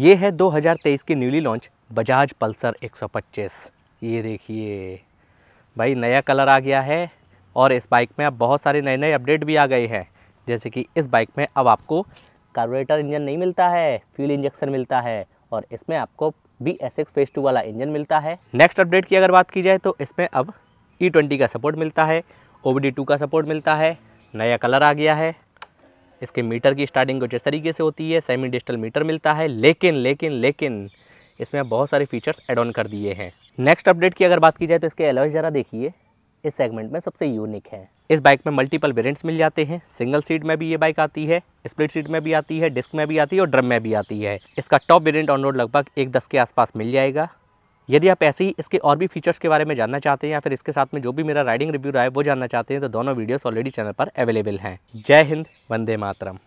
ये है 2023 की न्यूली लॉन्च बजाज पल्सर 125 ये देखिए भाई नया कलर आ गया है और इस बाइक में अब बहुत सारे नए नए अपडेट भी आ गए हैं जैसे कि इस बाइक में अब आपको कार्बोरेटर इंजन नहीं मिलता है फ्यूल इंजेक्शन मिलता है और इसमें आपको B S X phase two वाला इंजन मिलता है नेक्स्ट अपडेट की अगर बात की जाए तो इसमें अब ई e ट्वेंटी का सपोर्ट मिलता है ओ डी टू का सपोर्ट मिलता है नया कलर आ गया है इसके मीटर की स्टार्टिंग कुछ इस तरीके से होती है सेमी डिजिटल मीटर मिलता है लेकिन लेकिन लेकिन इसमें बहुत सारे फीचर्स एड ऑन कर दिए हैं नेक्स्ट अपडेट की अगर बात की जाए तो इसके एलोज ज़रा देखिए इस सेगमेंट में सबसे यूनिक है इस बाइक में मल्टीपल वेरियंट्स मिल जाते हैं सिंगल सीट में भी ये बाइक आती है स्प्लिट सीट में भी आती है डिस्क में भी आती है और ड्रम में भी आती है इसका टॉप वेरियंट ऑन रोड लगभग एक दस के आसपास मिल जाएगा यदि आप ऐसे ही इसके और भी फीचर्स के बारे में जानना चाहते हैं या फिर इसके साथ में जो भी मेरा राइडिंग रिव्यू रहा है वो जानना चाहते हैं तो दोनों वीडियोस ऑलरेडी चैनल पर अवेलेबल हैं जय हिंद वंदे मातरम